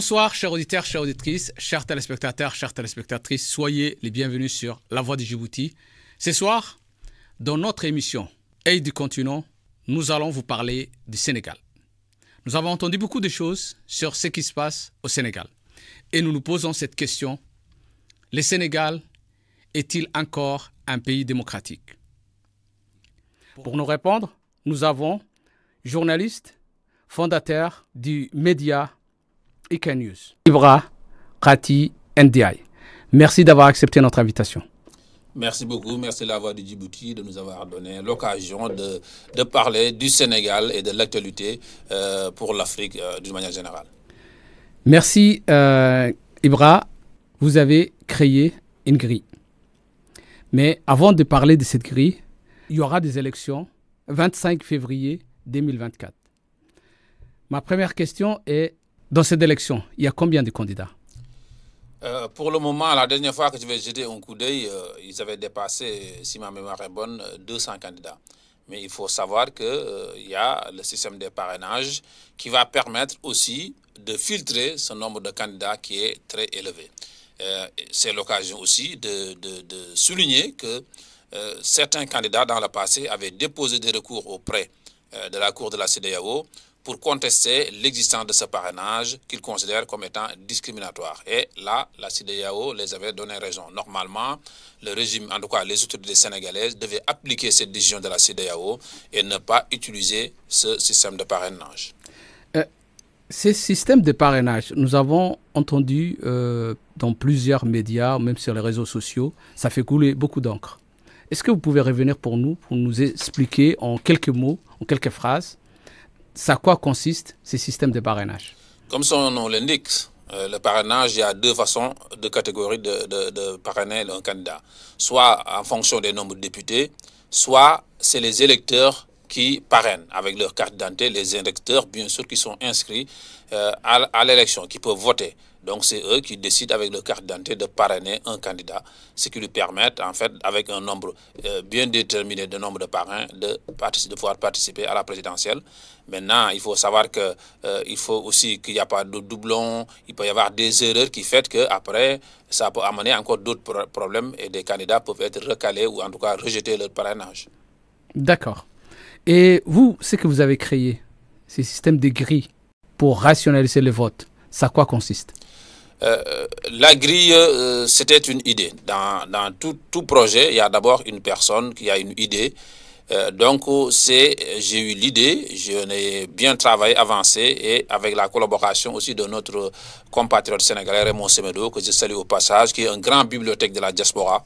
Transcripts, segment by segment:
Bonsoir, chers auditeurs, chères auditrices, chers téléspectateurs, chères téléspectatrices. Soyez les bienvenus sur La Voix de Djibouti. Ce soir, dans notre émission Aide du continent, nous allons vous parler du Sénégal. Nous avons entendu beaucoup de choses sur ce qui se passe au Sénégal. Et nous nous posons cette question. Le Sénégal est-il encore un pays démocratique Pour nous répondre, nous avons journaliste, fondateur du média News. Ibra Khati NDI. Merci d'avoir accepté notre invitation. Merci beaucoup, merci la voix de Djibouti de nous avoir donné l'occasion de, parler du Sénégal et de l'actualité euh, pour l'Afrique euh, d'une manière générale. Merci euh, Ibra, vous avez créé une grille. Mais avant de parler de cette grille, il y aura des élections 25 février 2024. Ma première question est dans cette élection, il y a combien de candidats euh, pour le moment, la dernière fois que je vais jeter un coup d'œil, euh, ils avaient dépassé, si ma mémoire est bonne, 200 euh, candidats. Mais il faut savoir qu'il y a le système de parrainage qui va permettre aussi de filtrer ce nombre de candidats qui est très élevé. C'est l'occasion aussi de, de, souligner que certains candidats dans le passé avaient déposé des recours auprès de la Cour de la CDAO e pour contester l'existence de ce parrainage qu'ils considèrent comme étant discriminatoire. Et là, la CDAO e les avait donné raison. Normalement, le régime, en tout cas les autorités sénégalaises, devaient appliquer cette décision de la CDAO e et ne pas utiliser ce système de parrainage. Euh, ce système de parrainage, nous avons entendu euh, dans plusieurs médias, même sur les réseaux sociaux, ça fait couler beaucoup d'encre. Est-ce que vous pouvez revenir pour nous, pour nous expliquer en quelques mots, en quelques phrases, ça quoi consiste ces systèmes de parrainage Comme son nom l'indique, euh, le parrainage, il y a deux façons, deux catégories de, de parrainer un candidat. Soit en fonction des nombres de députés, soit c'est les électeurs qui parrainent avec leur carte d'identité, les électeurs, bien sûr, qui sont inscrits euh, à l'élection, qui peuvent voter. Donc c'est eux qui décident avec le carte d'entrée de parrainer un candidat, ce qui lui permet en fait avec un nombre euh, bien déterminé de nombre de parrains de, pouvoir participer à la présidentielle. Maintenant, il faut savoir qu'il euh, faut aussi qu'il n'y a pas de doublons, il peut y avoir des erreurs qui fait qu'après, ça peut amener encore d'autres problèmes et des candidats peuvent être recalés ou en tout cas rejeter leur parrainage. D'accord. Et vous, ce que vous avez créé, ces systèmes de grilles pour rationaliser le vote, ça quoi consiste euh, la grille, euh, c'était une idée. Dans, tout, projet, il y a d'abord une personne qui a une idée. Euh, donc, c'est j'ai eu l'idée, Je ai bien travaillé, avancé, et avec la collaboration aussi de notre compatriote sénégalais Raymond Semedo, que je salue au passage, qui est un grand bibliothèque de la diaspora,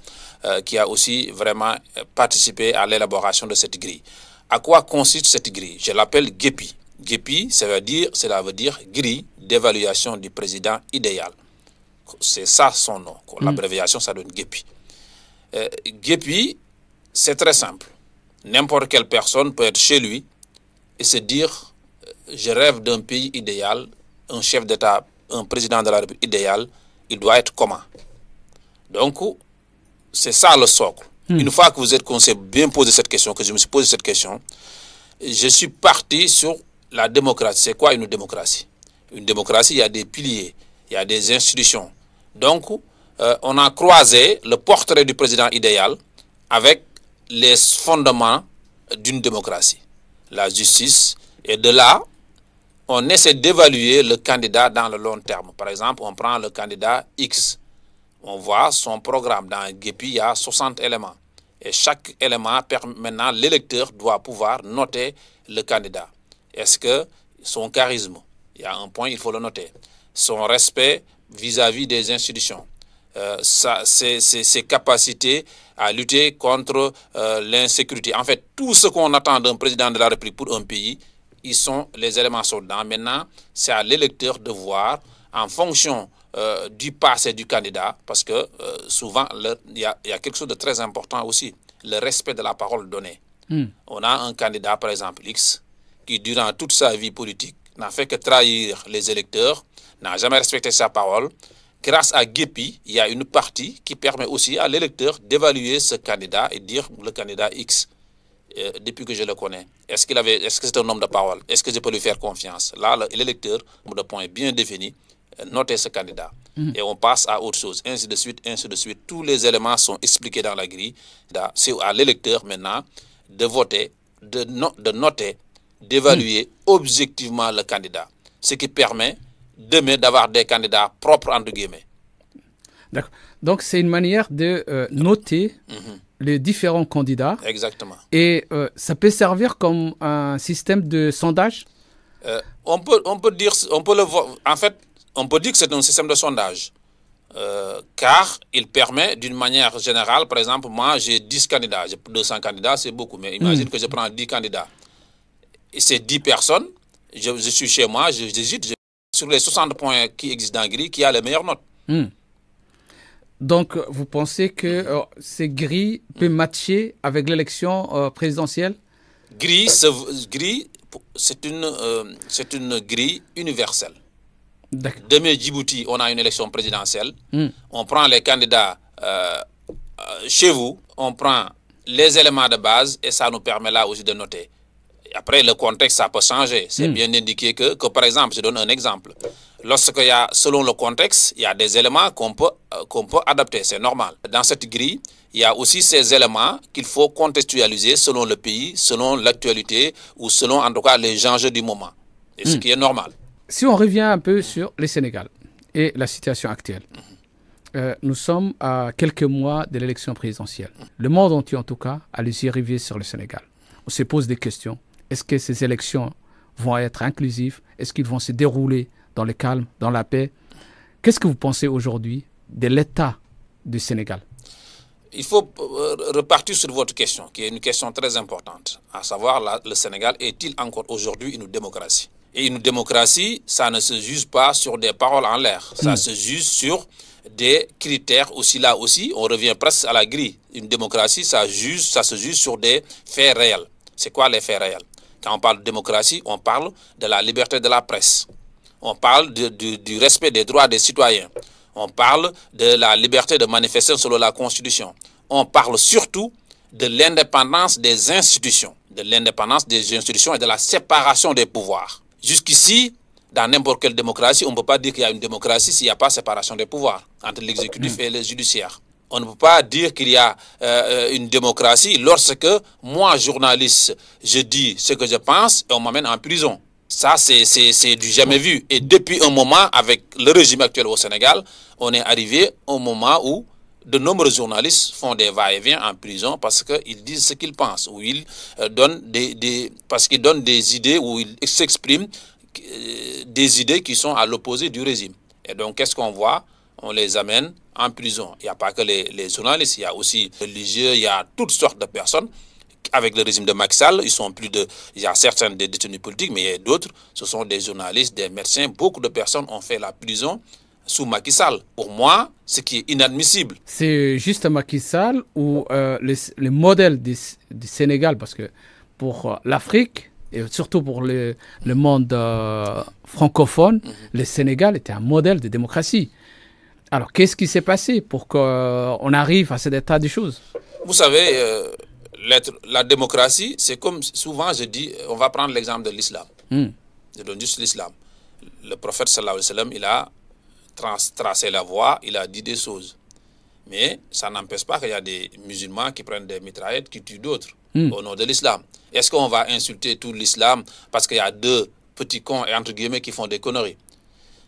qui a aussi vraiment participé à l'élaboration de cette grille. À quoi consiste cette grille Je l'appelle GEPI. GEPI, ça veut dire, cela veut dire grille d'évaluation du président idéal c'est ça son nom. Mm. L'abréviation, ça donne Gepi Euh, c'est très simple. N'importe quelle personne peut être chez lui et se dire euh, je rêve d'un pays idéal, un chef d'État, un président de la République idéal, il doit être comment Donc, c'est ça le socle. Mm. Une fois que vous êtes qu'on bien posé cette question, que je me suis posé cette question, je suis parti sur la démocratie. C'est quoi une démocratie Une démocratie, il y a des piliers, il y a des institutions, donc, euh, on a croisé le portrait du président idéal avec les fondements d'une démocratie, la justice. Et de là, on essaie d'évaluer le candidat dans le long terme. Par exemple, on prend le candidat X. On voit son programme. Dans guépi, il y a 60 éléments. Et chaque élément, maintenant, l'électeur doit pouvoir noter le candidat. Est-ce que son charisme, il y a un point, il faut le noter. Son respect vis-à-vis des institutions. Euh, ça, ses, capacités à lutter contre euh, l'insécurité. En fait, tout ce qu'on attend d'un président de la République pour un pays, ils sont, les éléments soldats. Maintenant, c'est à l'électeur de voir, en fonction euh, du passé du candidat, parce que euh, souvent, il y, a quelque chose de très important aussi, le respect de la parole donnée. Hmm. On a un candidat, par exemple, X, qui durant toute sa vie politique n'a fait que trahir les électeurs, n'a jamais respecté sa parole. Grâce à GEPI, il y a une partie qui permet aussi à l'électeur d'évaluer ce candidat et dire le candidat X, euh, depuis que je le connais, est-ce qu'il avait, est que c'est un homme de parole, est-ce que je peux lui faire confiance Là, l'électeur, le point est bien défini, euh, notez ce candidat. Mm-hmm. Et on passe à autre chose, ainsi de suite, ainsi de suite. Tous les éléments sont expliqués dans la grille. C'est à l'électeur maintenant de voter, de noter d'évaluer objectivement le candidat, ce qui permet demain d'avoir des candidats propres, entre guillemets. D'accord. Donc, c'est une manière de euh, noter mhm. les différents candidats. Exactement. Et euh, ça peut servir comme un système de sondage euh, on, peut, on peut dire, on peut le En fait, on peut dire que c'est un système de sondage. car il permet d'une manière générale, par exemple, moi j'ai 10 candidats, j'ai 200 candidats, c'est beaucoup, mais imagine mm. que je prends 10 candidats ces 10 personnes, je, suis chez moi, j'hésite, sur les 60 points qui existent dans Gris, qui a les meilleures notes. Hmm. Donc, vous pensez que euh, ces gris peut matcher avec l'élection euh, présidentielle Gris, c'est une, euh, c'est une grille universelle. Demain, Djibouti, on a une élection présidentielle. Hmm. On prend les candidats euh, chez vous, on prend les éléments de base et ça nous permet là aussi de noter après, le contexte, ça peut changer. C'est hmm. bien indiqué que, par exemple, je donne un exemple. Lorsque y a, selon le contexte, il y a des éléments qu'on peut, euh, qu'on peut adapter, c'est normal. Dans cette grille, il y a aussi ces éléments qu'il faut contextualiser selon le pays, selon l'actualité ou selon, en tout cas, les enjeux du moment. Et ce hmm. qui est normal. Si on revient un peu sur le Sénégal et la situation actuelle. Hmm. Euh, nous sommes à quelques mois de l'élection présidentielle. Le monde entier, en tout cas, a les yeux rivés sur le Sénégal. On se pose des questions. Est-ce que ces élections vont être inclusives Est-ce qu'ils vont se dérouler dans le calme, dans la paix Qu'est-ce que vous pensez aujourd'hui de l'état du Sénégal il faut euh, repartir sur votre question, qui est une question très importante, à savoir le Sénégal est-il encore aujourd'hui une démocratie Et une démocratie, ça ne se juge pas sur des paroles en l'air, ça hmm. se juge sur des critères aussi là aussi, on revient presque à la grille. Une démocratie, ça, ça se juge sur des faits réels. C'est quoi les faits réels quand on parle de démocratie, on parle de la liberté de la presse. On parle du, du respect des droits des citoyens. On parle de la liberté de manifester selon la Constitution. On parle surtout de l'indépendance des institutions, de l'indépendance des institutions et de la séparation des pouvoirs. Jusqu'ici, dans n'importe quelle démocratie, on ne peut pas dire qu'il y a une démocratie s'il n'y a pas séparation des pouvoirs entre l'exécutif et le judiciaire. On ne peut pas dire qu'il y a euh, une démocratie lorsque moi, journaliste, je dis ce que je pense et on m'amène en prison. Ça, c'est du jamais vu. Et depuis un moment, avec le régime actuel au Sénégal, on est arrivé au moment où de nombreux journalistes font des va-et-vient en prison parce qu'ils disent ce qu'ils pensent, ou ils euh, donnent des, parce qu'ils donnent des idées, ou ils s'expriment euh, des idées qui sont à l'opposé du régime. Et donc, qu'est-ce qu'on voit on les amène en prison. Il n'y a pas que les, journalistes, il y a aussi les religieux, il y a toutes sortes de personnes. Avec le régime de Maxal, ils sont plus de, il y a certains des détenus politiques, mais il y a d'autres. Ce sont des journalistes, des médecins. Beaucoup de personnes ont fait la prison sous Macky Sall. Pour moi, ce qui est inadmissible. C'est juste Macky Sall ou euh, le, modèle du, Sénégal, parce que pour euh, l'Afrique et surtout pour le, monde euh, francophone, mhm. le Sénégal était un modèle de démocratie. Alors, qu'est-ce qui s'est passé pour qu'on euh, arrive à cet état de choses Vous savez, euh, la démocratie, c'est comme souvent je dis, on va prendre l'exemple de l'islam. Hmm. Je donne juste l'islam. Le prophète, sallallahu alayhi wa sallam, il a tracé la voie, il a dit des choses. Mais ça n'empêche pas qu'il y a des musulmans qui prennent des mitraillettes, qui tuent d'autres hmm. au nom de l'islam. Est-ce qu'on va insulter tout l'islam parce qu'il y a deux petits cons, entre guillemets, qui font des conneries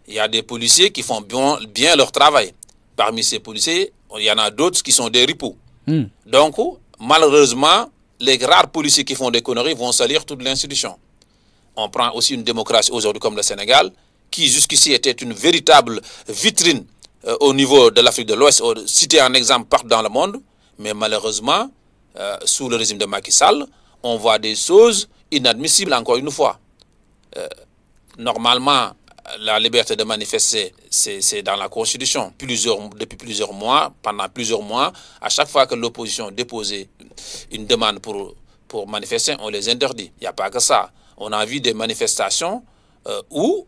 il y a des policiers qui font bien, leur travail. Parmi ces policiers, il y en a d'autres qui sont des ripoux. Hmm. Donc, malheureusement, les rares policiers qui font des conneries vont salir toute l'institution. On prend aussi une démocratie aujourd'hui comme le Sénégal, qui jusqu'ici était une véritable vitrine euh, au niveau de l'Afrique de l'Ouest, citée en exemple partout dans le monde. Mais malheureusement, euh, sous le régime de Macky Sall, on voit des choses inadmissibles encore une fois. Euh, normalement, la liberté de manifester, c'est dans la Constitution. Plusieurs, depuis plusieurs mois, pendant plusieurs mois, à chaque fois que l'opposition déposait une demande pour, pour manifester, on les interdit. Il n'y a pas que ça. On a vu des manifestations euh, où,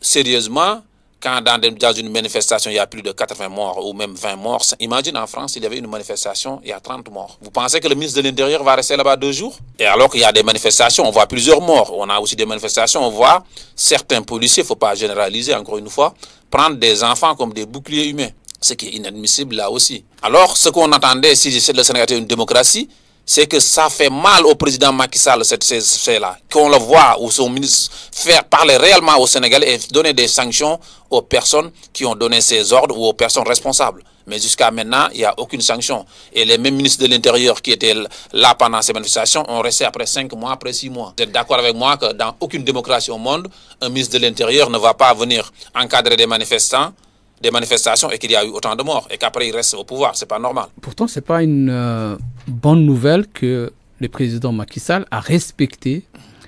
sérieusement, quand dans, une manifestation, il y a plus de 80 morts ou même 20 morts, imagine en France, il y avait une manifestation, il y a 30 morts. Vous pensez que le ministre de l'Intérieur va rester là-bas deux jours Et alors qu'il y a des manifestations, on voit plusieurs morts. On a aussi des manifestations, on voit certains policiers, il ne faut pas généraliser encore une fois, prendre des enfants comme des boucliers humains. Ce qui est inadmissible là aussi. Alors, ce qu'on attendait, si le Sénégal était une démocratie, c'est que ça fait mal au président Macky Sall, cette CSC-là, qu'on le voit, ou son ministre, faire parler réellement au Sénégal et donner des sanctions aux personnes qui ont donné ces ordres ou aux personnes responsables. Mais jusqu'à maintenant, il n'y a aucune sanction. Et les mêmes ministres de l'Intérieur qui étaient là pendant ces manifestations ont resté après cinq mois, après six mois. Vous êtes d'accord avec moi que dans aucune démocratie au monde, un ministre de l'Intérieur ne va pas venir encadrer des manifestants des manifestations et qu'il y a eu autant de morts et qu'après il reste au pouvoir. C'est pas normal. Pourtant, c'est pas une euh, bonne nouvelle que le président Macky Sall a respecté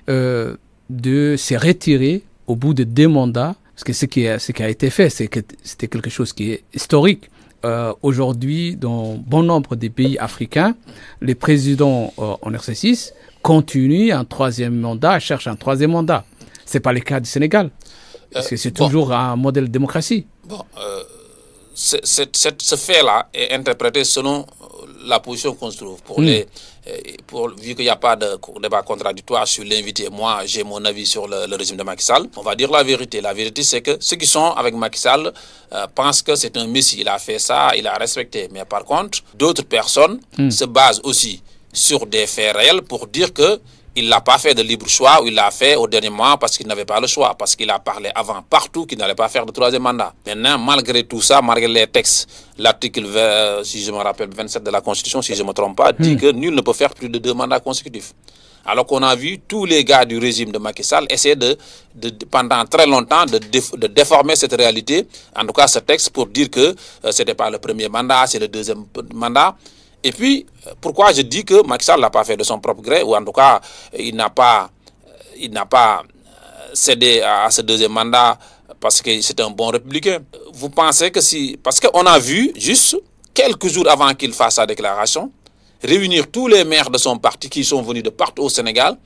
euh, de se retirer au bout de deux mandats. que ce qui a, ce qui a été fait, c'est que c'était quelque chose qui est historique. Euh, aujourd'hui, dans bon nombre des pays africains, les présidents en exercice continuent un troisième mandat, cherchent un troisième mandat. C'est pas le cas du Sénégal. Parce que c'est toujours un modèle de démocratie. Bon, euh, ce fait-là est interprété selon euh, la position qu'on se trouve. Pour hmm. les, euh, pour, vu qu'il n'y a pas de débat contradictoire sur l'invité, moi j'ai mon avis sur le, régime de Macky Sall, on va dire la vérité. La vérité c'est que ceux qui sont avec Macky Sall pensent que c'est un messie, il a fait ça, il a respecté. Mais par contre, d'autres personnes hmm. se basent aussi sur des faits réels pour dire que il l'a pas fait de libre choix, ou il l'a fait au dernier moment parce qu'il n'avait pas le choix, parce qu'il a parlé avant partout qu'il n'allait pas faire de troisième mandat. Maintenant, malgré tout ça, malgré les textes, l'article, si je me rappelle, 27 de la Constitution, si je ne me trompe pas, dit hmm. que nul ne peut faire plus de deux mandats consécutifs. Alors qu'on a vu tous les gars du régime de Macky Sall essayer de, pendant très longtemps de, déformer cette réalité, en tout cas ce texte, pour dire que euh, ce n'était pas le premier mandat, c'est le deuxième mandat. Et puis, pourquoi je dis que Macky Sall l'a pas fait de son propre gré, ou en tout cas, euh, il n'a pas, euh, il n'a pas euh, cédé à ce deuxième mandat parce que c'est un bon républicain. Vous pensez que si... Parce qu'on a vu, juste quelques jours avant qu'il fasse sa déclaration, réunir tous les maires de son parti qui sont venus de partout au Sénégal,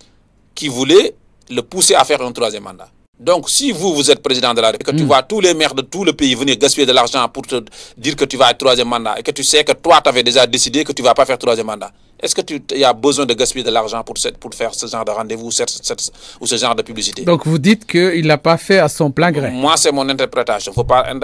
qui voulaient le pousser à faire un troisième mandat. Donc, si vous, vous êtes président de la République, que tu hmm. vois tous les maires de tout le pays venir gaspiller de l'argent pour te dire que tu vas être troisième mandat et que tu sais que toi, tu avais déjà décidé que tu vas pas faire troisième mandat, est-ce que tu y a besoin de gaspiller de l'argent pour, cette, pour faire ce genre de rendez-vous ou ce genre de publicité Donc vous dites qu'il ne l'a pas fait à son plein gré Moi, c'est mon interprétation.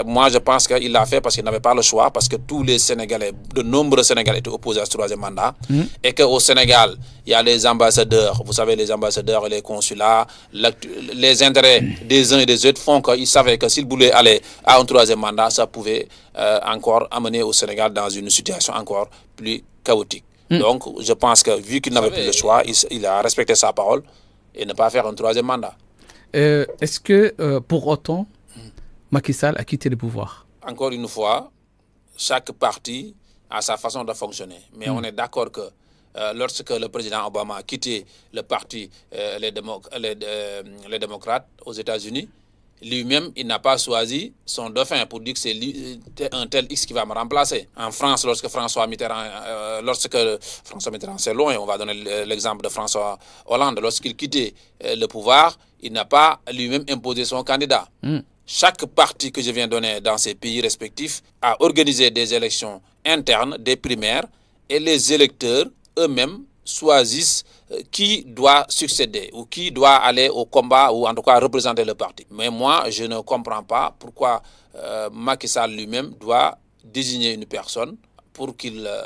moi, je pense qu'il l'a fait parce qu'il n'avait pas le choix, parce que tous les Sénégalais, de nombreux Sénégalais étaient opposés à ce troisième mandat. Hmm. Et qu'au Sénégal, il y a les ambassadeurs, vous savez, les ambassadeurs et les consulats, les intérêts des uns et des autres font qu'ils savaient que s'ils voulaient aller à un troisième mandat, ça pouvait euh, encore amener au Sénégal dans une situation encore plus chaotique. Mm. Donc, je pense que vu qu'il n'avait plus le choix, il, a respecté sa parole et ne pas faire un troisième mandat. Euh, est-ce que, euh, pour autant, mm. Macky Sall a quitté le pouvoir Encore une fois, chaque parti a sa façon de fonctionner. Mais mm. on est d'accord que euh, lorsque le président Obama a quitté le parti les démocrates aux États-Unis, lui-même, il n'a pas choisi son dauphin pour dire que c'est euh, un tel X qui va me remplacer. En France, lorsque François Mitterrand, euh, lorsque François Mitterrand, c'est loin, on va donner euh, l'exemple de François Hollande, lorsqu'il quittait le pouvoir, il n'a pas lui-même imposé son candidat. Hmm. Chaque parti que je viens donner dans ces pays respectifs a organisé des élections internes, des primaires, et les électeurs eux-mêmes choisissent euh, qui doit succéder ou qui doit aller au combat ou en tout cas représenter le parti. Mais moi, je ne comprends pas pourquoi euh, Macky Sall lui-même doit désigner une personne pour qu'il, euh,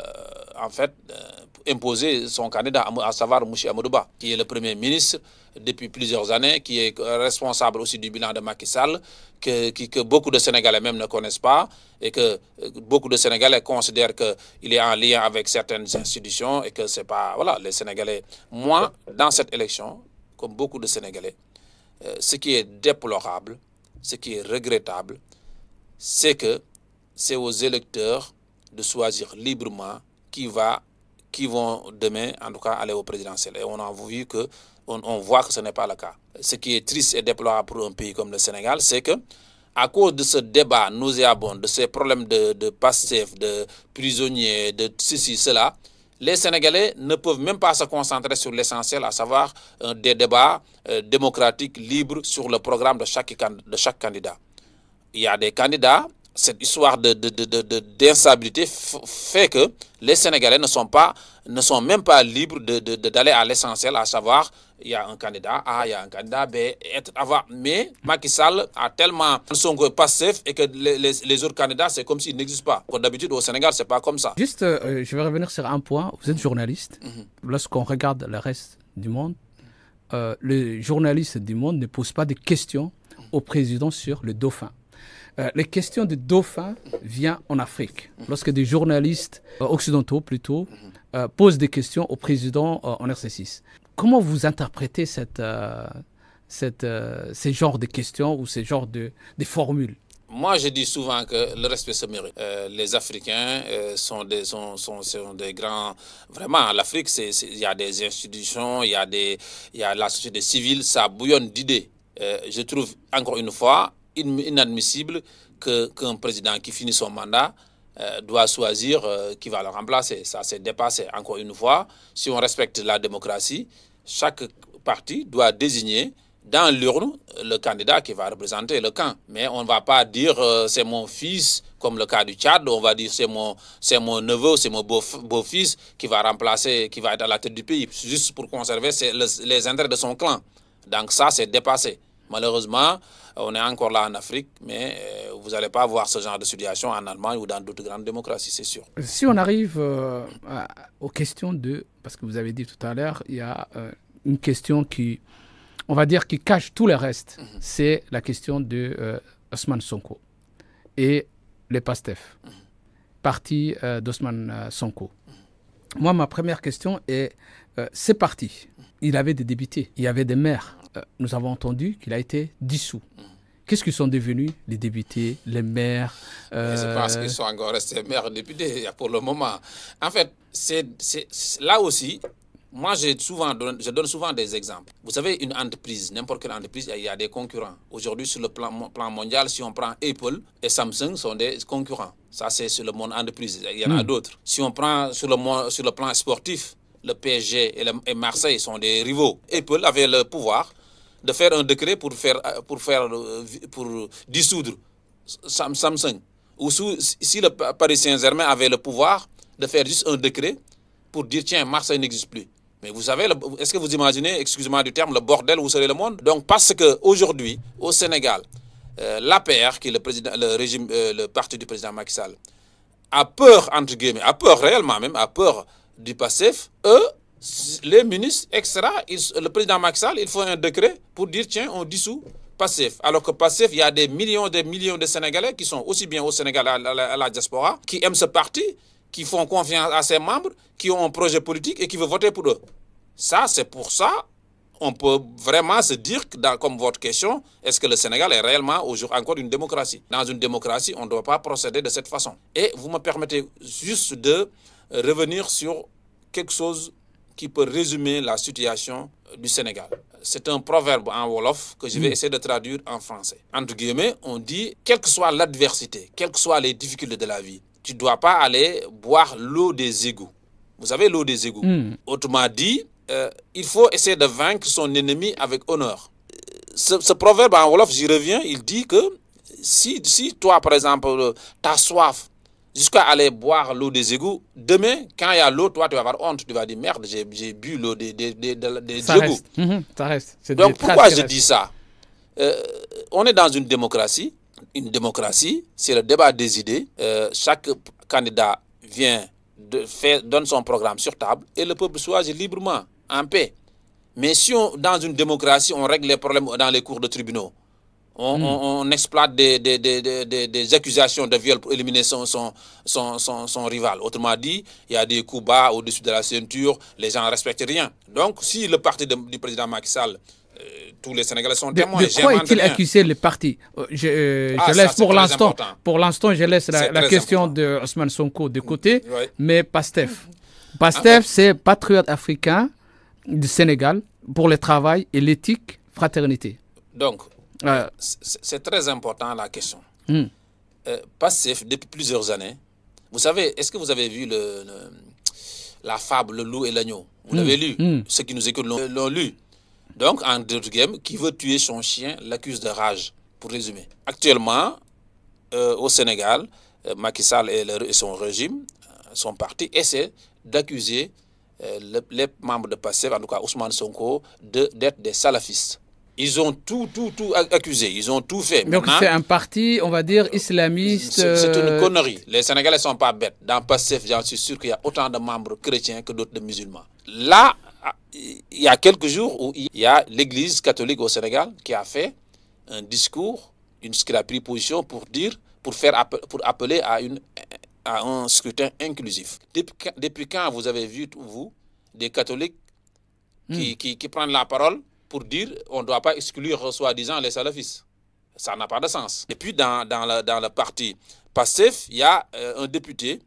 en fait, euh, imposer son candidat, à savoir Mouché Amadouba, qui est le Premier ministre depuis plusieurs années, qui est responsable aussi du bilan de Macky Sall, que, qui, que beaucoup de Sénégalais même ne connaissent pas, et que euh, beaucoup de Sénégalais considèrent qu'il est en lien avec certaines institutions, et que c'est pas... Voilà, les Sénégalais... Moi, dans cette élection, comme beaucoup de Sénégalais, ce qui est déplorable, ce qui est regrettable, c'est que c'est aux électeurs de choisir librement qui va qui vont demain, en tout cas, aller au présidentiel. Et on a vu que, on, voit que ce n'est pas le cas. Ce qui est triste et déplorable pour un pays comme le Sénégal, c'est que, à cause de ce débat nauséabond, de ces problèmes de, de passifs, de prisonniers, de ceci, cela, les Sénégalais ne peuvent même pas se concentrer sur l'essentiel, à savoir euh, des débats euh, démocratiques libres sur le programme de chaque, de chaque candidat. Il y a des candidats cette histoire de, d'instabilité fait que les Sénégalais ne sont, pas, ne sont même pas libres de, d'aller à l'essentiel, à savoir, il y a un candidat A, il y a un candidat B, être, avoir. Ah, mais Macky Sall a tellement son passif et que les, autres candidats, c'est comme s'ils n'existent pas. D'habitude, au Sénégal, c'est pas comme ça. Juste, euh, je vais revenir sur un point. Vous êtes journaliste. Mm-hmm. Lorsqu'on regarde le reste du monde, euh, les journalistes du monde ne posent pas de questions au président sur le dauphin. Euh, les questions de dauphin vient en Afrique. Lorsque des journalistes euh, occidentaux plutôt mhm. euh, posent des questions au président en exercice. Comment vous interprétez cette, cette ces genres de questions ou ces genres de, des formules moi, je dis souvent que le respect se mérite. les Africains sont, des, sont, sont, des grands... Vraiment, l'Afrique, il y a des institutions, il y, a des, y a la société civile, ça bouillonne d'idées. je trouve, encore une fois, inadmissible qu'un président qui finit son mandat euh, doit choisir euh, qui va le remplacer. Ça s'est dépassé. Encore une fois, si on respecte la démocratie, chaque parti doit désigner dans l'urne euh, le candidat qui va représenter le camp. Mais on ne va pas dire c'est mon fils, comme le cas du Tchad, on va dire c'est mon, c'est mon neveu, c'est mon beau-fils qui va remplacer, qui va être à la tête du pays, juste pour conserver les, les intérêts de son clan. Donc ça, c'est dépassé. Malheureusement, on est encore là en Afrique, mais euh, vous n'allez pas avoir ce genre de situation en Allemagne ou dans d'autres grandes démocraties, c'est sûr. Si on arrive euh, aux questions de, parce que vous avez dit tout à l'heure, il y a euh, une question qui, on va dire, qui cache tout le reste. Mhm. C'est la question de Osman Sonko et les PASTEF, mhm. parti d'Osman Sonko. Moi, ma première question est, c'est parti. Mhm. Il avait des députés, il y avait des maires, euh, nous avons entendu qu'il a été dissous. Qu'est-ce qu'ils sont devenus les députés, les maires euh... Je pense qu'ils sont encore restés maires députés pour le moment. En fait, là aussi, moi souvent je donne souvent des exemples. Vous savez, une entreprise, n'importe quelle entreprise, il y a des concurrents. Aujourd'hui, sur le plan, mondial, si on prend Apple et Samsung, sont des concurrents. Ça, c'est sur le monde entreprise. Il y en a hmm. d'autres. Si on prend sur le, sur le plan sportif, le PSG et, et Marseille sont des rivaux. Apple avait le pouvoir de faire un décret pour faire, pour faire, euh, pour dissoudre Samsung. Ou si le Paris Saint-Germain avait le pouvoir de faire juste un décret pour dire, tiens, Marseille n'existe plus. Mais vous savez, est-ce que vous imaginez, excusez-moi du terme, le bordel où serait le monde Donc parce qu'aujourd'hui, au Sénégal, euh, l'APR, qui est le, président, le, régime, euh, le parti du président Macky Sall, a peur, entre guillemets, a peur réellement même, a peur du passif, eux les ministres, extra, le président Maxal, il faut un décret pour dire, tiens, on dissout passif. Alors que passif, il y a des millions des millions de Sénégalais qui sont aussi bien au Sénégal à la, diaspora, qui aiment ce parti, qui font confiance à ses membres, qui ont un projet politique et qui veulent voter pour eux. Ça, c'est pour ça, on peut vraiment se dire, que dans, comme votre question, est-ce que le Sénégal est réellement aujourd'hui encore une démocratie Dans une démocratie, on ne doit pas procéder de cette façon. Et vous me permettez juste de revenir sur quelque chose qui peut résumer la situation euh, du Sénégal. C'est un proverbe en Wolof que je vais mm. essayer de traduire en français. Entre guillemets, on dit, quelle que soit l'adversité, quelles que soient les difficultés de la vie, tu ne dois pas aller boire l'eau des égouts. Vous savez, l'eau des égouts. Mm. Autrement dit, euh, il faut essayer de vaincre son ennemi avec honneur. Ce, proverbe en Wolof, j'y reviens, il dit que si, si toi, par exemple, euh, ta soif, jusqu'à aller boire l'eau des égouts. Demain, quand il y a l'eau, toi, tu vas avoir honte. Tu vas dire, merde, j'ai bu l'eau des, des, égouts. ça reste. Mhm, Donc, pourquoi je dis ça euh, On est dans une démocratie. Une démocratie, c'est le débat des idées. Euh, chaque candidat vient, de faire, donne son programme sur table et le peuple choisit librement, en paix. Mais si dans une démocratie, on règle les problèmes dans les cours de tribunaux, Hmm. On, exploite des, accusations de viol pour éliminer son, son, rival. Autrement dit, il y a des coups bas au-dessus de la ceinture, les gens ne respectent rien. Donc, si le parti du président Macky Sall euh, tous les Sénégalais sont témoins. De, de quoi est-il accusé le parti euh, je, euh, ah, laisse pour l'instant, pour l'instant, je laisse la, question de Osman Sonko de côté, mm, mais Pastef. Ah, Pastef, c'est patriote africain du Sénégal pour le travail et l'éthique, fraternité. Donc, euh, c'est très important la question. Mm. Euh, passif, depuis plusieurs années, vous savez, est-ce que vous avez vu le, la fable Le loup et l'agneau Vous hmm. l'avez lu Ce hmm. Ceux qui nous écoutent l'ont lu. Donc, en d'autres qui veut tuer son chien l'accuse de rage, pour résumer. Actuellement, euh, au Sénégal, Macky Sall et, son régime, son parti, essaient d'accuser les membres de PASSEF, en tout cas Ousmane Sonko, d'être des salafistes. Ils ont tout, tout, tout accusé. Ils ont tout fait. Donc c'est un parti, on va dire, islamiste. C'est une euh, connerie. Les Sénégalais sont pas bêtes. Dans PASSEF, j'en suis sûr qu'il y a autant de membres chrétiens que d'autres de musulmans. Là, ah, il y a quelques jours où il y a l'Église catholique au Sénégal qui a fait un discours, une, qu'il a pris position pour dire, pour, faire pour appeler à, une, à un scrutin inclusif. Depuis, quand vous avez vu, vous, des catholiques qui hmm. prennent la parole pour dire on ne doit pas exclure soi-disant les salafistes. Ça n'a pas de sens. Et puis dans, le, parti passif, il y a euh, un député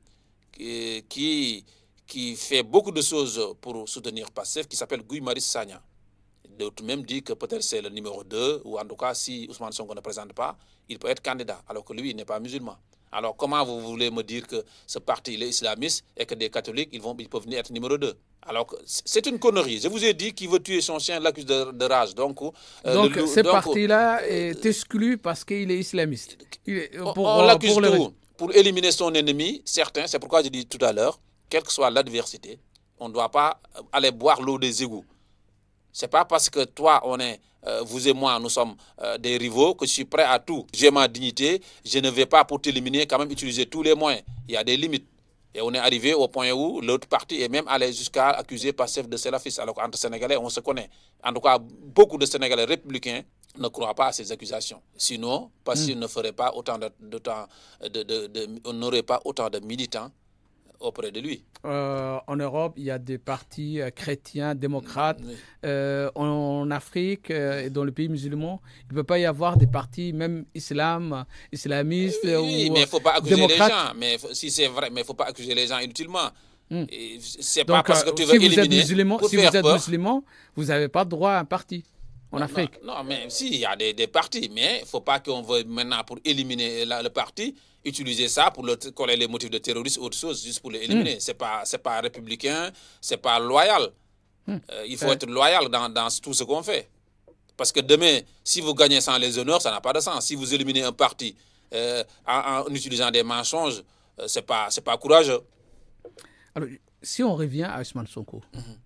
qui, fait beaucoup de choses pour soutenir passif, qui s'appelle Guy Maris Sagna. D'autres même dit que peut-être c'est le numéro 2, ou en tout cas si Ousmane Sonko ne présente pas, il peut être candidat, alors que lui, il n'est pas musulman. Alors comment vous voulez me dire que ce parti il est islamiste et que des catholiques ils vont ils peuvent être numéro 2 alors, c'est une connerie. Je vous ai dit qu'il veut tuer son chien l'accuse de, rage. Donc, euh, ce parti-là euh, est euh, exclu parce qu'il est islamiste. pour, on l'accuse pour, pour éliminer son ennemi, certains, c'est pourquoi j'ai dit tout à l'heure, quelle que soit l'adversité, on ne doit pas aller boire l'eau des égouts. C'est pas parce que toi, on est euh, vous et moi, nous sommes euh, des rivaux, que je suis prêt à tout. J'ai ma dignité, je ne vais pas pour t'éliminer, quand même utiliser tous les moyens. Il y a des limites. Et on est arrivé au point où l'autre partie est même allé jusqu'à accuser Passef de fils Alors qu'entre Sénégalais, on se connaît. En tout cas, beaucoup de Sénégalais républicains ne croient pas à ces accusations. Sinon, Passef hmm. ne ferait pas autant de, de, de, n'aurait pas autant de militants auprès de lui. Euh, en Europe, il y a des partis euh, chrétiens, démocrates. Euh, en, Afrique euh, et dans le pays musulmans, il ne peut pas y avoir des partis, même islam, islamistes ou mais faut pas euh, accuser Les gens, mais si c'est vrai, mais il ne faut pas accuser les gens inutilement. Mmh. C'est pas parce que tu veux si éliminer. Vous êtes musulman, si vous êtes musulman, vous n'avez pas droit à un parti en Afrique. Non, mais si, il y a des, des partis, mais il ne faut pas qu'on veuille maintenant, pour éliminer le parti, utiliser ça pour le, coller les motifs de terrorisme ou autre chose, juste pour l'éliminer. Hmm. Ce n'est pas, pas républicain, ce n'est pas loyal. Hmm. Euh, il euh. faut être loyal dans, tout ce qu'on fait. Parce que demain, si vous gagnez sans les honneurs, ça n'a pas de sens. Si vous éliminez un parti euh, en, utilisant des mensonges, ce n'est pas, courageux. Alors, si on revient à Ousmane Sonko, mhm.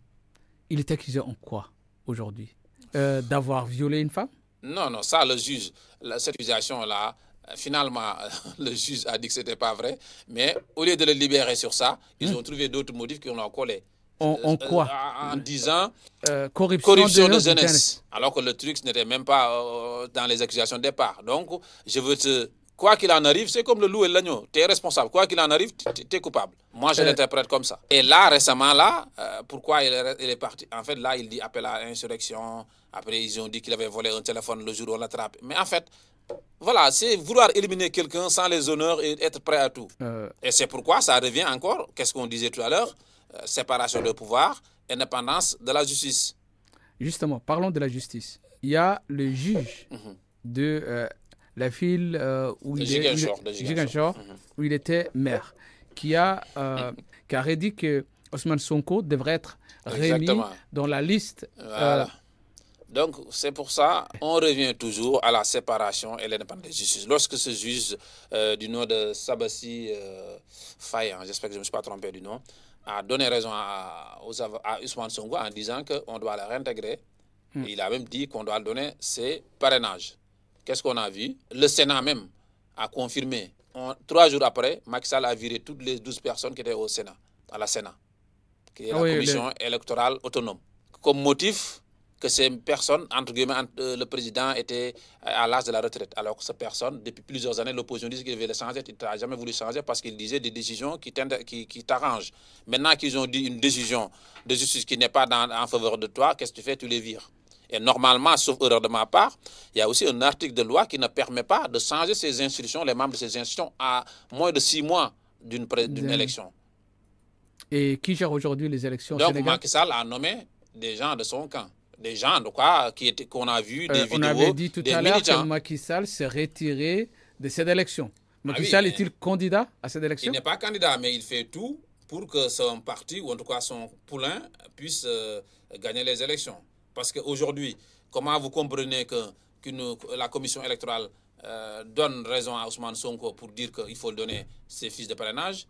il est accusé en quoi aujourd'hui euh, d'avoir violé une femme Non, non, ça, le juge, cette accusation-là, euh, finalement, le juge a dit que ce n'était pas vrai, mais au lieu de le libérer sur ça, ils hmm. ont trouvé d'autres motifs qu'on a collés. En, en, euh, quoi En disant corruption, de, jeunesse. Alors que le truc ce n'était même pas dans les accusations de départ. Donc, je veux te quoi qu'il en arrive, c'est comme le loup et l'agneau. Tu es responsable. Quoi qu'il en arrive, tu es coupable. Moi, je euh. l'interprète comme ça. Et là, récemment, là, euh, pourquoi il est, parti En fait, là, il dit appel à insurrection. Après, ils ont dit qu'il avait volé un téléphone le jour où on l'attrape. Mais en fait, voilà, c'est vouloir éliminer quelqu'un sans les honneurs et être prêt à tout. Euh. Et c'est pourquoi ça revient encore, qu'est-ce qu'on disait tout à l'heure, séparation de pouvoir, indépendance de la justice. Justement, parlons de la justice. Il y a le juge mhm. de la ville où, il, était maire, qui a, euh, qui a que Osman Sonko devrait être Exactement. dans la liste. Euh, Donc, c'est pour ça, on revient toujours à la séparation et l'indépendance des juges. Lorsque ce juge euh, du nom de Sabassi hein, j'espère que je ne me suis pas trompé du nom, a donné raison à, Ousmane Sonko en disant qu'on doit le réintégrer. Hmm. Il a même dit qu'on doit donner ses parrainages. Qu'est-ce qu'on a vu Le Sénat même a confirmé. trois jours après, Macky Sall a viré toutes les douze personnes qui étaient au Sénat, à la Sénat, qui est la commission électorale autonome. Comme motif que ces personnes, entre guillemets, euh, le président était à l'âge de la retraite. Alors que ces personnes, depuis plusieurs années, l'opposition disait qu'il devait les changer. Il n'a jamais voulu changer parce qu'il disait des décisions qui t'arrangent. Maintenant qu'ils ont dit une décision de justice qui n'est pas en faveur de toi, qu'est-ce que tu fais Tu les vires. Et normalement, sauf erreur de ma part, il y a aussi un article de loi qui ne permet pas de changer ces institutions, les membres de ces institutions, à moins de six mois d'une élection. Et qui gère aujourd'hui les élections Donc, Macky Sall a nommé des gens de son camp. Des gens, de quoi, qu'on a vu, des euh, vidéos, On avait dit tout à l'heure que Macky Sall s'est retiré de cette élection. Ah Macky est-il candidat à cette élection Il n'est pas candidat, mais il fait tout pour que son parti, ou en tout cas son poulain, puisse euh, gagner les élections. Parce qu'aujourd'hui, comment vous comprenez que, la commission électorale euh, donne raison à Ousmane Sonko pour dire qu'il faut donner ses fils de parrainage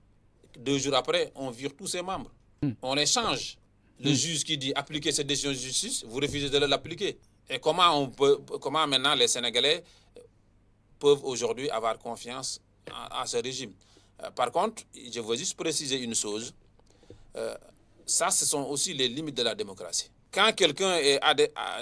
Deux jours après, on vire tous ses membres. Hmm. On échange. Le hmm. juge qui dit appliquer cette décision de justice, vous refusez de l'appliquer. Et comment, on peut, comment maintenant les Sénégalais peuvent aujourd'hui avoir confiance à, ce régime euh, Par contre, je veux juste préciser une chose. Euh, ça, ce sont aussi les limites de la démocratie quand quelqu'un est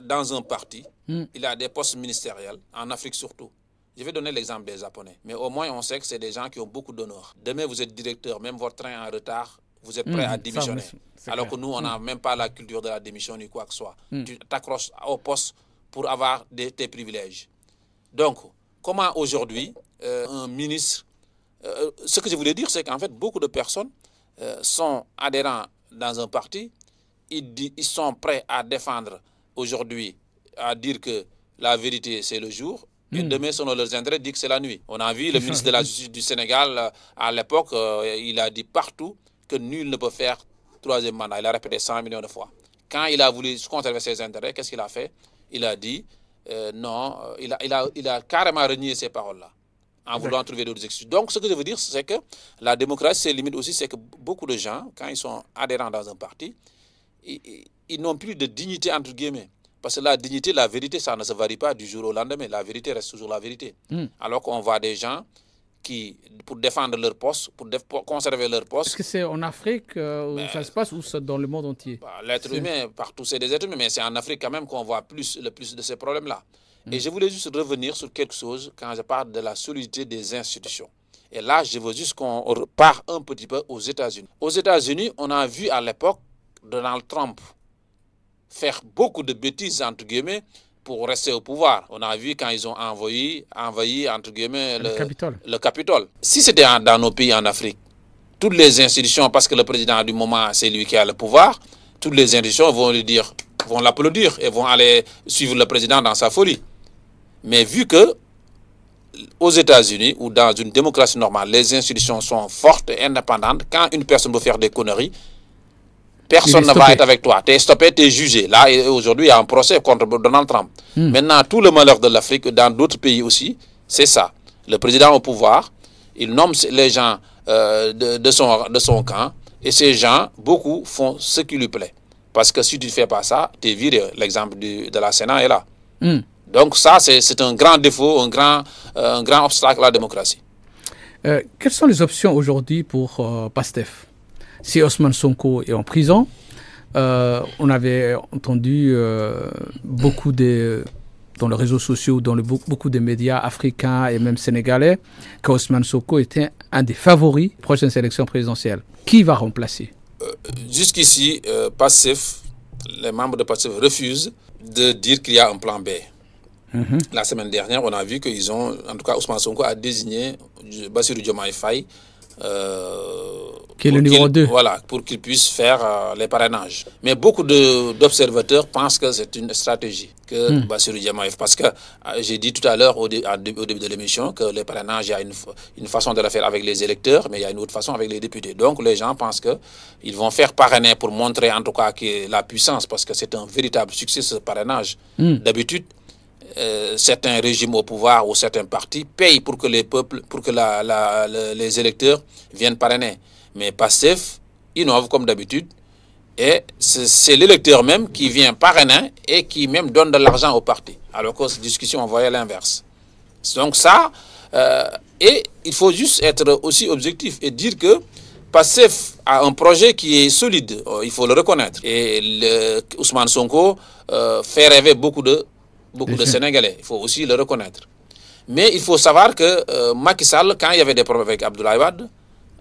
dans un parti, hmm. il a des postes ministériels, en Afrique surtout. Je vais donner l'exemple des Japonais. Mais au moins, on sait que c'est des gens qui ont beaucoup d'honneur. Demain, vous êtes directeur, même votre train est en retard, vous êtes prêt hmm. à démissionner. Alors que nous, on n'a hmm. même pas la culture de la démission ni quoi que ce soit. Tu t'accroches au poste pour avoir tes privilèges. Donc, comment aujourd'hui, euh, un ministre... Euh, euh, ce que je voulais dire, c'est qu'en fait, beaucoup de personnes sont adhérents dans un parti, ils, sont prêts à défendre aujourd'hui, à dire que la vérité, c'est le jour, et hmm. demain, selon leurs intérêts, disent que c'est la nuit. On a vu le ministre de la Justice du Sénégal, euh, à l'époque, euh, il a dit partout que nul ne peut faire troisième mandat. Il a répété 100 millions de fois. Quand il a voulu se conserver ses intérêts, qu'est-ce qu'il a fait Il a dit euh, non, il a, carrément renié ces paroles-là en voulant trouver d'autres excuses. Donc, ce que je veux dire, c'est que la démocratie, ses limites aussi, c'est que beaucoup de gens, quand ils sont adhérents dans un parti, ils, n'ont plus de dignité, entre guillemets. Parce que la dignité, la vérité, ça ne se varie pas du jour au lendemain. La vérité reste toujours la vérité. Hmm. Alors qu'on voit des gens qui, pour défendre leur poste, pour, conserver leur poste. Est-ce que c'est en Afrique euh, ben, ça se passe ou dans le monde entier bah, L'être humain, partout, c'est des êtres humains, mais c'est en Afrique quand même qu'on voit plus, le plus de ces problèmes-là. Hmm. Et je voulais juste revenir sur quelque chose quand je parle de la solidité des institutions. Et là, je veux juste qu'on repart un petit peu aux États-Unis. Aux États-Unis, on a vu à l'époque Donald Trump faire beaucoup de bêtises, entre guillemets, pour rester au pouvoir. On a vu quand ils ont envoyé, envahi entre guillemets, le, Capitole. Si c'était dans nos pays en Afrique, toutes les institutions, parce que le président du moment, c'est lui qui a le pouvoir, toutes les institutions vont lui dire, vont l'applaudir et vont aller suivre le président dans sa folie. Mais vu que aux États-Unis ou dans une démocratie normale, les institutions sont fortes et indépendantes, quand une personne veut faire des conneries, Personne ne va être avec toi. Tu es stoppé, tu es jugé. Là, aujourd'hui, il y a un procès contre Donald Trump. Hmm. Maintenant, tout le malheur de l'Afrique, dans d'autres pays aussi, c'est ça. Le président au pouvoir, il nomme les gens euh, de, son, de son camp, et ces gens, beaucoup font ce qui lui plaît. Parce que si tu ne fais pas ça, tu es viré. L'exemple de la Sénat est là. Hmm. Donc ça, c'est un grand défaut, un grand, euh, un grand obstacle à la démocratie. Euh, quelles sont les options aujourd'hui pour PASTEF si Osman Sonko est en prison, euh, on avait entendu euh, beaucoup de dans les réseaux sociaux, dans le, beaucoup de médias africains et même sénégalais, que qu'Osman Sonko était un des favoris prochaine prochaines élections présidentielles. Qui va remplacer euh, Jusqu'ici, les membres de PASSEF refusent de dire qu'il y a un plan B. Mhm. La semaine dernière, on a vu qu'ils ont, en tout cas, Ousmane Sonko a désigné Bassirou Diomaye Faye euh, qui est le numéro 2. Voilà, pour qu'ils puissent faire euh, les parrainages. Mais beaucoup d'observateurs pensent que c'est une stratégie que hmm. Parce que euh, j'ai dit tout à l'heure au, au, début de l'émission que les parrainages, il y a une, une, façon de le faire avec les électeurs, mais il y a une autre façon avec les députés. Donc les gens pensent qu'ils vont faire parrainer pour montrer en tout cas la puissance, parce que c'est un véritable succès ce parrainage. Hmm. D'habitude, euh, certains régimes au pouvoir ou certains partis payent pour que les peuples, pour que la, les électeurs viennent parrainer. Mais PASSEF innove comme d'habitude et c'est l'électeur même qui vient parrainer et qui même donne de l'argent au parti. Alors que cette discussion, on voyait l'inverse. Donc ça, euh, et il faut juste être aussi objectif et dire que PASSEF a un projet qui est solide, euh, il faut le reconnaître. Et le, Ousmane Sonko fait rêver beaucoup de beaucoup de Sénégalais, il faut aussi le reconnaître. Mais il faut savoir que euh, Macky Sall, quand il y avait des problèmes avec Abdoulaye Wade,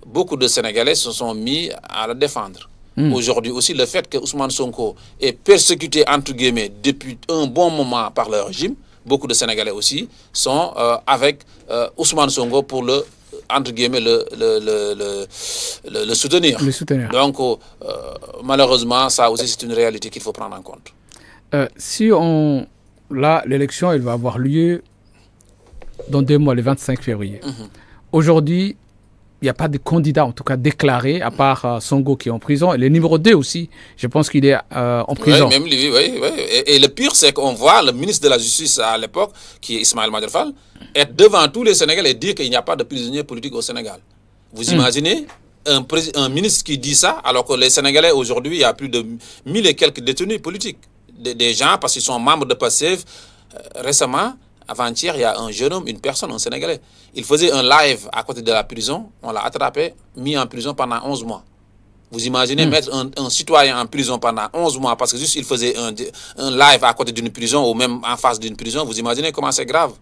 beaucoup de Sénégalais se sont mis à le défendre. Hmm. Aujourd'hui aussi, le fait que Ousmane Sonko est persécuté, entre guillemets, depuis un bon moment par le régime, beaucoup de Sénégalais aussi sont euh, avec euh, Ousmane Sonko pour le entre guillemets, le, le, le, soutenir. soutenir. Donc, malheureusement, ça aussi, c'est une réalité qu'il faut prendre en compte. si on, là, l'élection, elle va avoir lieu dans deux mois, le 25 février. Mhm. Aujourd'hui, il n'y a pas de candidat, en tout cas déclaré, à part euh, Songo qui est en prison. Et le numéro 2 aussi, je pense qu'il est euh, en prison. Oui, même lui, oui, Et, le pire, c'est qu'on voit le ministre de la Justice à l'époque, qui est Ismaël Madrefal, être devant tous les Sénégalais et dire qu'il n'y a pas de prisonniers politiques au Sénégal. Vous hmm. imaginez un, un, ministre qui dit ça, alors que les Sénégalais, aujourd'hui, il y a plus de mille et quelques détenus politiques des, gens, parce qu'ils sont membres de Passif. Euh, récemment, avant-hier, il y a un jeune homme, une personne, un Sénégalais. Il faisait un live à côté de la prison. On l'a attrapé, mis en prison pendant 11 mois. Vous imaginez hmm. mettre un, citoyen en prison pendant 11 mois parce que juste il faisait un, live à côté d'une prison ou même en face d'une prison. Vous imaginez comment c'est grave.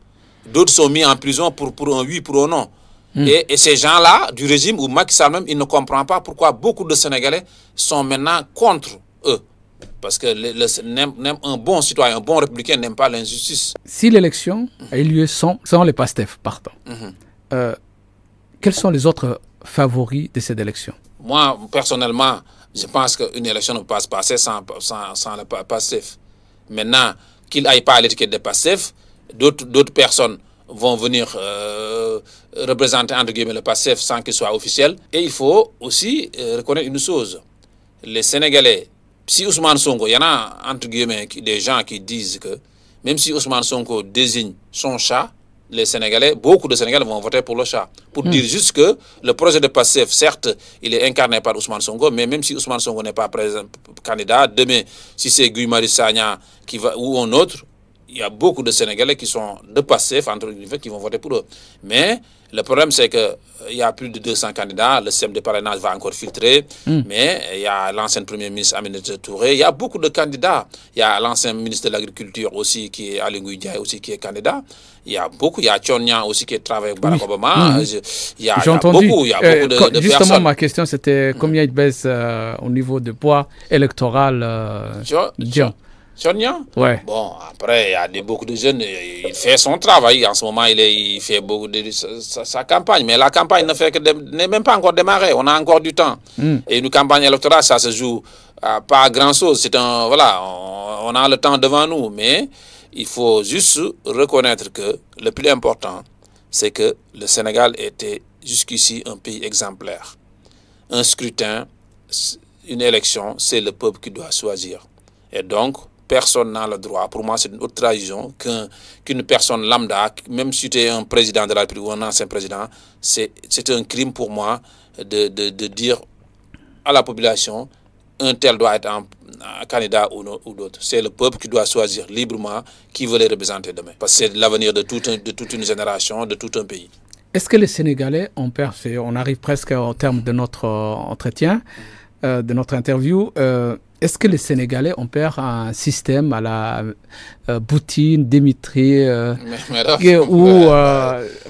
D'autres sont mis en prison pour, pour un oui, pour un non. Hmm. Et, ces gens-là, du régime ou Macky Sall même, il ne comprennent pas pourquoi beaucoup de Sénégalais sont maintenant contre parce que le, un bon citoyen, un bon républicain n'aime pas l'injustice. Si l'élection a eu lieu sans, les PASTEF, mhm. euh, quels sont les autres favoris de cette élection Moi, personnellement, je pense qu'une élection ne peut pas se passer sans, sans, le PASTEF. Maintenant, qu'il n'aille pas à l'étiquette des PASTEF, d'autres personnes vont venir euh, représenter entre guillemets le PASSEF sans qu'il soit officiel. Et il faut aussi euh, reconnaître une chose. Les Sénégalais si Ousmane Sonko, il y en a entre guillemets des gens qui disent que même si Ousmane Sonko désigne son chat, les Sénégalais, beaucoup de Sénégalais vont voter pour le chat. Pour hmm. dire juste que le projet de PASSEF, certes, il est incarné par Ousmane Songo, mais même si Ousmane Sonko n'est pas présent, candidat, demain, si c'est Guy Marie qui va, ou un autre, il y a beaucoup de Sénégalais qui sont de PASSEF, entre guillemets, qui vont voter pour eux. Mais le problème, c'est qu'il euh, y a plus de 200 candidats, le système de parrainage va encore filtrer, hmm. mais il y a l'ancien Premier ministre Aminata Touré, il y a beaucoup de candidats. Il y a l'ancien ministre de l'Agriculture aussi, qui est Alingou aussi, qui est candidat. Il y a beaucoup, il y a aussi qui travaille avec Barack Obama. Hmm, hmm. Il, y a, beaucoup, il y a euh, de, Justement, ma question, c'était combien il baisse euh, au niveau de poids électoral euh, Ouais. Bon, après, il y a des, beaucoup de jeunes, euh, il fait son travail. En ce moment, il, il fait beaucoup de sa, campagne. Mais la campagne ne fait que n'est même pas encore démarrée. On a encore du temps. Hmm. Et une campagne électorale, ça se joue euh, à pas grand-chose. C'est un. Voilà, on, on, a le temps devant nous. Mais il faut juste reconnaître que le plus important, c'est que le Sénégal était jusqu'ici un pays exemplaire. Un scrutin, une élection, c'est le peuple qui doit choisir. Et donc, personne n'a le droit. Pour moi, c'est une autre trahison qu'une personne lambda, même si tu es un président de la République ou un ancien président, c'est un crime pour moi de, dire à la population un tel doit être un, Canada candidat ou, d'autre. C'est le peuple qui doit choisir librement qui veut les représenter demain. Parce que c'est l'avenir de, toute une génération, de tout un pays. Est-ce que les Sénégalais ont perçu, on arrive presque au terme de notre euh, entretien, euh, de notre interview. Euh, est-ce que les Sénégalais ont peur un système à la Boutine, euh, Dimitri ou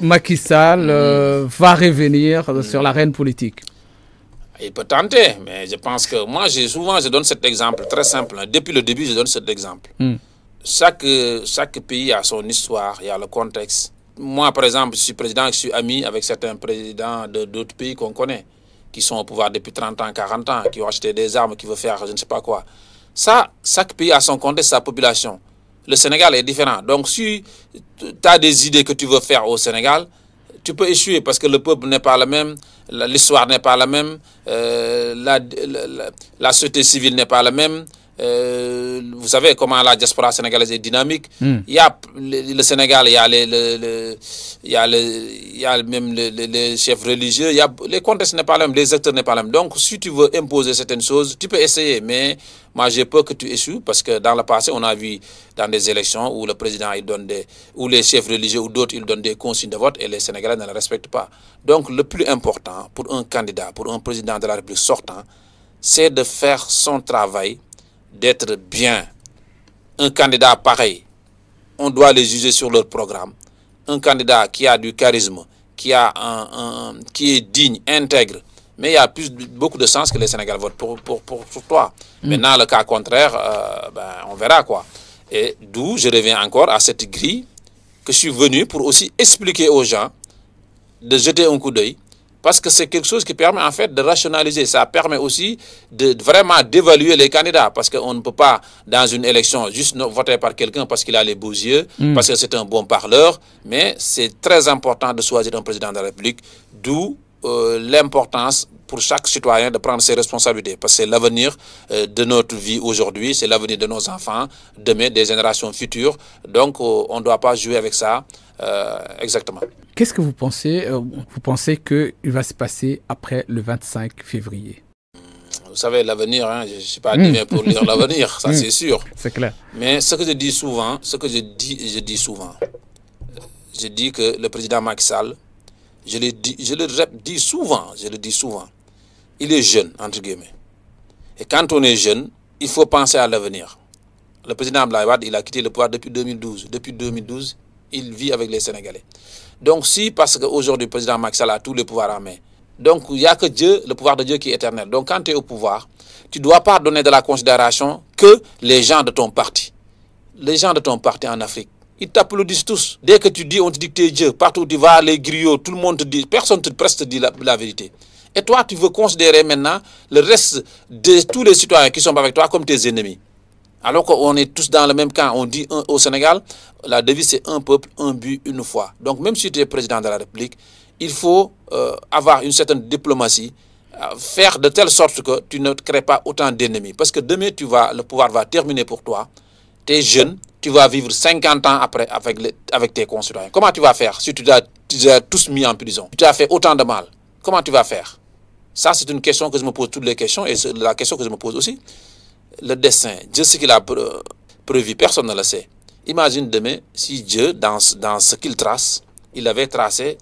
Macky Sall mm. va revenir mm. sur l'arène politique il peut tenter, mais je pense que moi, souvent, je donne cet exemple très simple. Hein. Depuis le début, je donne cet exemple. Mm. Chaque, chaque pays a son histoire, il y a le contexte. Moi, par exemple, je suis président, je suis ami avec certains présidents d'autres pays qu'on connaît qui sont au pouvoir depuis 30 ans, 40 ans, qui ont acheté des armes, qui veulent faire je ne sais pas quoi. Ça, chaque pays a son contexte, sa population. Le Sénégal est différent. Donc, si tu as des idées que tu veux faire au Sénégal, tu peux échouer parce que le peuple n'est pas le même, l'histoire n'est pas la même, euh, la, société civile n'est pas la même, euh, vous savez comment la diaspora sénégalaise est dynamique. Hmm. Il y a le, Sénégal, il y a, le, il y a, y a même les, chefs religieux, il y a, les contextes n'est pas le même, les acteurs n'est pas le Donc, si tu veux imposer certaines choses, tu peux essayer, mais moi, j'ai peur que tu échoues parce que dans le passé, on a vu dans des élections où le président, il donne des, où les chefs religieux ou d'autres, ils donnent des consignes de vote et les Sénégalais ne les respectent pas. Donc, le plus important pour un candidat, pour un président de la République sortant, c'est de faire son travail d'être bien. Un candidat pareil, on doit les juger sur leur programme. Un candidat qui a du charisme, qui, a un, qui est digne, intègre, mais il y a plus, beaucoup de sens que les Sénégalais votent pour, pour, pour, toi. Mais mm. Maintenant, le cas contraire, euh, ben, on verra quoi. Et d'où je reviens encore à cette grille que je suis venu pour aussi expliquer aux gens de jeter un coup d'œil parce que c'est quelque chose qui permet en fait de rationaliser. Ça permet aussi de vraiment d'évaluer les candidats. Parce qu'on ne peut pas, dans une élection, juste voter par quelqu'un parce qu'il a les beaux yeux, hmm. parce que c'est un bon parleur. Mais c'est très important de choisir un président de la République, d'où euh, l'importance pour chaque citoyen de prendre ses responsabilités, parce que c'est l'avenir euh, de notre vie aujourd'hui, c'est l'avenir de nos enfants, demain, des générations futures. Donc, euh, on ne doit pas jouer avec ça. Euh, exactement. Qu'est-ce que vous pensez Vous pensez qu'il va se passer après le 25 février Vous savez, l'avenir, hein, je ne suis pas à hmm. pour lire l'avenir, ça c'est hmm. sûr. C'est clair. Mais ce que je dis souvent, ce que je dis, je dis souvent, je dis que le président Macky Sall, je le, dis, je le dis souvent, je le dis souvent, il est jeune, entre guillemets. Et quand on est jeune, il faut penser à l'avenir. Le président Ablaïwad, il a quitté le pouvoir depuis 2012. Depuis 2012, il vit avec les Sénégalais. Donc si, parce qu'aujourd'hui, le président Maxal a tout le pouvoir en main, donc il n'y a que Dieu, le pouvoir de Dieu qui est éternel. Donc quand tu es au pouvoir, tu ne dois pas donner de la considération que les gens de ton parti. Les gens de ton parti en Afrique, ils t'applaudissent tous. Dès que tu dis, on te dit que tu es Dieu. Partout où tu vas, les griots, tout le monde te dit, personne ne te presse te dit la vérité. Et toi, tu veux considérer maintenant le reste de tous les citoyens qui sont avec toi comme tes ennemis. Alors qu'on est tous dans le même camp. On dit au Sénégal, la devise c'est un peuple, un but, une foi. Donc même si tu es président de la République, il faut euh, avoir une certaine diplomatie, euh, faire de telle sorte que tu ne crées pas autant d'ennemis. Parce que demain, tu vas, le pouvoir va terminer pour toi. Tu es jeune, tu vas vivre 50 ans après avec, avec tes concitoyens. Comment tu vas faire si tu as, tu as tous mis en prison Tu as fait autant de mal. Comment tu vas faire ça, c'est une question que je me pose, toutes les questions, et la question que je me pose aussi. Le dessin Dieu sait qu'il a prévu, personne ne le sait. Imagine demain si Dieu, dans, dans ce qu'il trace, il avait tracé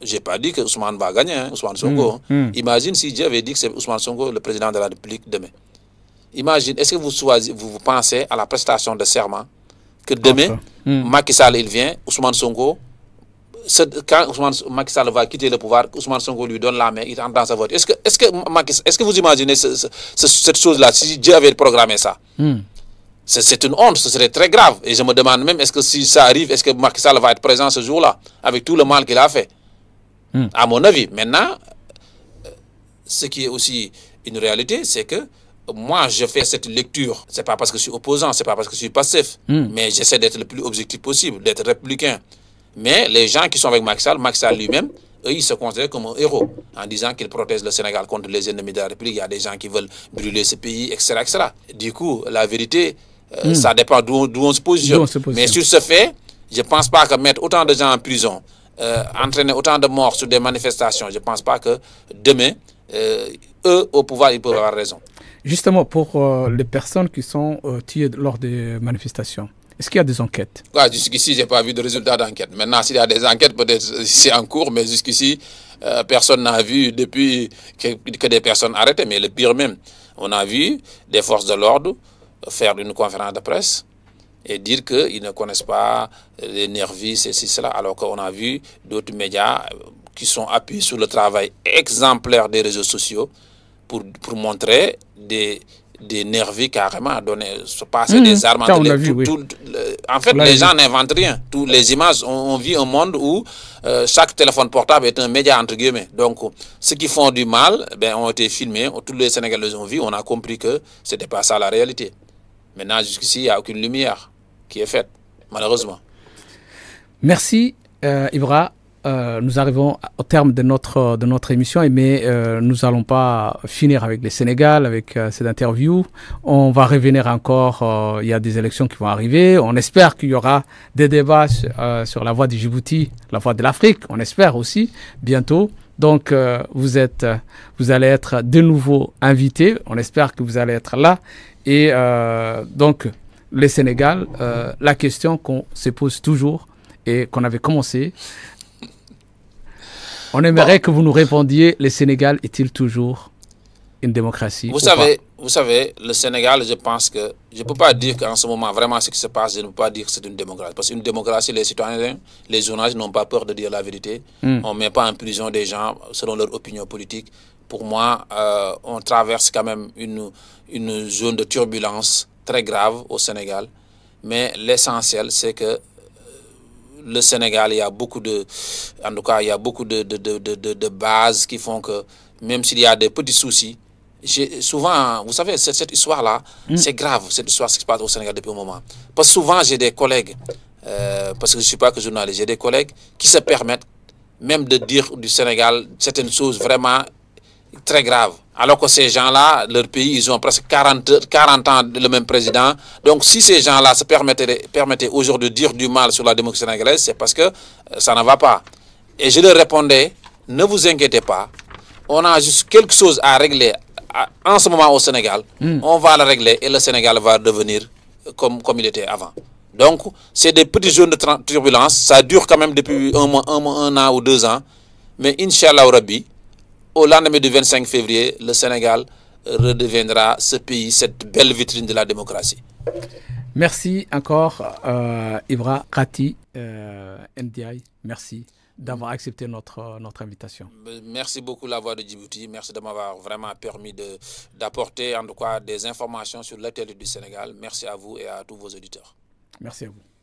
j'ai pas dit que Ousmane va gagner, hein, Ousmane hmm, Songo. Hmm. Imagine si Dieu avait dit que c'est Ousmane Songo le président de la République demain. Imagine, est-ce que vous, vous, pensez à la prestation de serment que demain, hmm. Macky il vient, Ousmane Songo quand Ousmane Macky Sall va quitter le pouvoir, Ousmane Sonko lui donne la main, il entend sa vote. Est-ce que, est que, est que vous imaginez cette chose-là, si Dieu avait programmé ça hmm. C'est une honte, ce serait très grave. Et je me demande même, est-ce que si ça arrive, est-ce que Macky Sall va être présent ce jour-là, avec tout le mal qu'il a fait hmm. À mon avis. Maintenant, euh, ce qui est aussi une réalité, c'est que moi, je fais cette lecture. C'est pas parce que je suis opposant, c'est pas parce que je suis passif, hmm. mais j'essaie d'être le plus objectif possible, d'être républicain. Mais les gens qui sont avec Maxal, Maxal lui-même, eux, ils se considèrent comme un héros en disant qu'ils protègent le Sénégal contre les ennemis de la République. Il y a des gens qui veulent brûler ce pays, etc. etc. Du coup, la vérité, euh, hmm. ça dépend d'où on, se pose. Mais sur ce fait, je ne pense pas que mettre autant de gens en prison, euh, entraîner autant de morts sur des manifestations, je ne pense pas que demain, euh, eux, au pouvoir, ils peuvent avoir raison. Justement, pour les personnes qui sont tuées lors des manifestations, est-ce qu'il y a des enquêtes Jusqu'ici, je n'ai pas vu de résultat d'enquête. Maintenant, s'il y a des enquêtes, peut-être euh, c'est en cours, mais jusqu'ici, euh, personne n'a vu depuis que, des personnes arrêtées. Mais le pire même, on a vu des forces de l'ordre faire une conférence de presse et dire qu'ils ne connaissent pas les nervis, si cela, alors qu'on a vu d'autres médias euh, qui sont appuyés sur le travail exemplaire des réseaux sociaux pour montrer des d'énerver carrément à donner, se passer hmm. des armes à En fait, les gens n'inventent rien. Toutes les images, on, vit un monde où euh, chaque téléphone portable est un média entre guillemets. Donc, ceux qui font du mal ben, ont été filmés, tous les Sénégalais ont vu, on a compris que ce n'était pas ça la réalité. Maintenant, jusqu'ici, il n'y a aucune lumière qui est faite, malheureusement. Merci, euh, Ibra. Euh, nous arrivons au terme de notre, de notre émission, mais euh, nous n'allons pas finir avec le Sénégal, avec euh, cette interview. On va revenir encore, il y a des élections qui vont arriver. On espère qu'il y aura des débats sur la voie du Djibouti, la voie de l'Afrique, on espère aussi, bientôt. Donc, vous, êtes, vous allez être de nouveau invité. On espère que vous allez être là. Et donc, le Sénégal, la question qu'on se pose toujours et qu'on avait commencé on aimerait que vous nous répondiez, le Sénégal est-il toujours une démocratie Vous savez, vous savez, le Sénégal, je pense que je ne peux pas dire qu'en ce moment, vraiment, ce qui se passe, je ne peux pas dire que c'est une démocratie. Parce qu'une démocratie, les citoyens, les journalistes n'ont pas peur de dire la vérité. Hmm. On ne met pas en prison des gens selon leur opinion politique. Pour moi, euh, on traverse quand même une, une zone de turbulence très grave au Sénégal. Mais l'essentiel, c'est que le Sénégal, il y a beaucoup de, en tout cas, il y a beaucoup de, de, de, de, de bases qui font que, même s'il y a des petits soucis, souvent, vous savez, cette, histoire-là, mm. c'est grave, cette histoire qui se passe au Sénégal depuis un moment. Parce que souvent, j'ai des collègues, euh, parce que je ne suis pas que journaliste, j'ai des collègues qui se permettent même de dire du Sénégal certaines choses vraiment très grave. Alors que ces gens-là, leur pays, ils ont presque 40, 40 ans le même président. Donc si ces gens-là se permettaient, permettaient aujourd'hui de dire du mal sur la démocratie sénégalaise, c'est parce que euh, ça ne va pas. Et je leur répondais, ne vous inquiétez pas, on a juste quelque chose à régler en ce moment au Sénégal. Hmm. On va le régler et le Sénégal va devenir euh, comme, comme il était avant. Donc, c'est des petits jours de turbulence. Ça dure quand même depuis un, mois, un, an ou deux ans. Mais Inch'Allah, Rabbi, au lendemain du 25 février, le Sénégal redeviendra ce pays, cette belle vitrine de la démocratie. Merci encore, euh, Ibra Kati, NDI. Euh, Merci d'avoir accepté notre, notre invitation. Merci beaucoup la voix de Djibouti. Merci de m'avoir vraiment permis d'apporter en des informations sur l'actualité du Sénégal. Merci à vous et à tous vos auditeurs. Merci à vous.